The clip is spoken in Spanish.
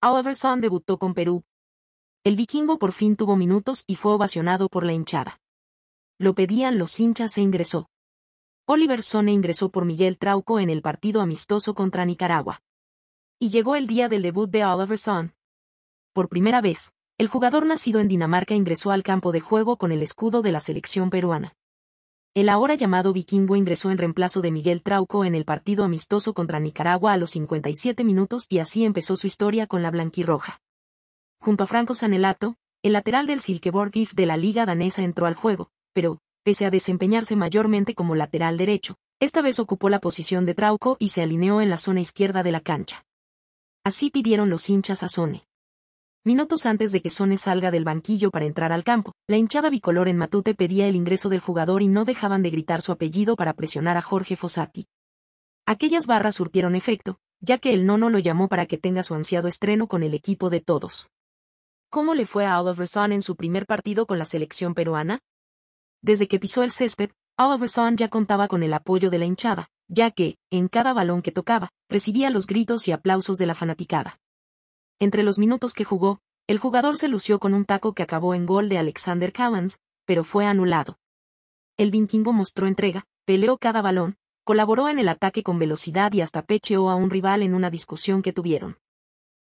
Oliver Son debutó con Perú. El vikingo por fin tuvo minutos y fue ovacionado por la hinchada. Lo pedían los hinchas e ingresó. Oliver Sone ingresó por Miguel Trauco en el partido amistoso contra Nicaragua. Y llegó el día del debut de Oliver Son. Por primera vez, el jugador nacido en Dinamarca ingresó al campo de juego con el escudo de la selección peruana. El ahora llamado vikingo ingresó en reemplazo de Miguel Trauco en el partido amistoso contra Nicaragua a los 57 minutos y así empezó su historia con la blanquirroja. Junto a Franco Sanelato, el lateral del Silkeborg IF de la liga danesa entró al juego, pero, pese a desempeñarse mayormente como lateral derecho, esta vez ocupó la posición de Trauco y se alineó en la zona izquierda de la cancha. Así pidieron los hinchas a Sone. Minutos antes de que Sone salga del banquillo para entrar al campo, la hinchada bicolor en Matute pedía el ingreso del jugador y no dejaban de gritar su apellido para presionar a Jorge Fossati. Aquellas barras surtieron efecto, ya que el nono lo llamó para que tenga su ansiado estreno con el equipo de todos. ¿Cómo le fue a Oliver Son en su primer partido con la selección peruana? Desde que pisó el césped, Oliver Son ya contaba con el apoyo de la hinchada, ya que, en cada balón que tocaba, recibía los gritos y aplausos de la fanaticada. Entre los minutos que jugó, el jugador se lució con un taco que acabó en gol de Alexander Cavans, pero fue anulado. El vikingo mostró entrega, peleó cada balón, colaboró en el ataque con velocidad y hasta pecheó a un rival en una discusión que tuvieron.